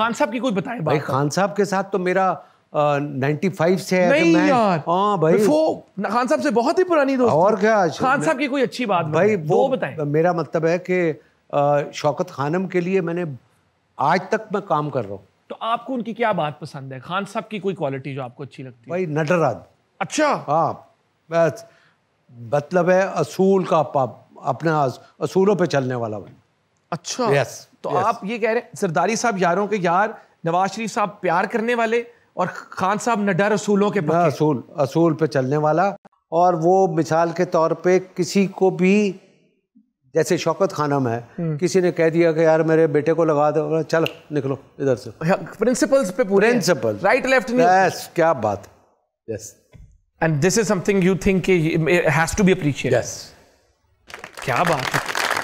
खान साहब की कुछ बताए भाई तो। खान साहब के साथ तो मेरा नाइन्टी फाइव से तो नहीं मैं, यार हाँ, भाई मेरा मतलब है कि शौकत खानम के लिए मैंने आज तक मैं काम कर रहा हूँ तो आपको उनकी क्या बात पसंद है खान साहब की कोई क्वालिटी जो आपको अच्छी लगती भाई अच्छा हाँ बस मतलब है असूल का अपना असूलों पर चलने वाला भाई अच्छा yes, तो yes. आप ये कह रहे हैं सरदारी साहब यारों के यार नवाज शरीफ साहब प्यार करने वाले और खान साहब नडर असूलों के असूल असूल पे चलने वाला और वो मिसाल के तौर पे किसी को भी जैसे शौकत खानम है हम्म। किसी ने कह दिया कि यार मेरे बेटे को लगा दो चल निकलो इधर से प्रिंसिपल्स हाँ, पे पूरे प्रिंसिपल राइट लेफ्ट यस क्या बात yes and this is something you think has to be appreciate yes क्या बात है